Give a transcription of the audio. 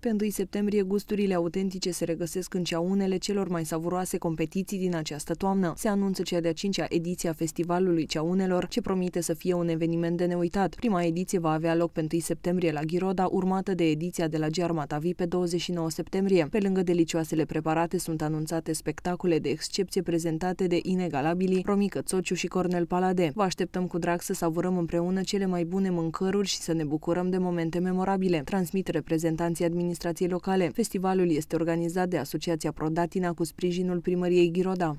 Pe 1 septembrie, gusturile autentice se regăsesc în unele celor mai savuroase competiții din această toamnă. Se anunță cea de-a cincea ediție a Festivalului unelor, ce promite să fie un eveniment de neuitat. Prima ediție va avea loc pe 1 septembrie la Ghiroda, urmată de ediția de la Giarmatavi pe 29 septembrie. Pe lângă delicioasele preparate sunt anunțate spectacole de excepție prezentate de inegalabilii Romică Tociu și Cornel Palade. Vă așteptăm cu drag să savurăm împreună cele mai bune mâncăruri și să ne bucurăm de momente memorabile, transmit reprezentanții administrativi administrației locale. Festivalul este organizat de Asociația Prodatina cu sprijinul primăriei Ghiroda.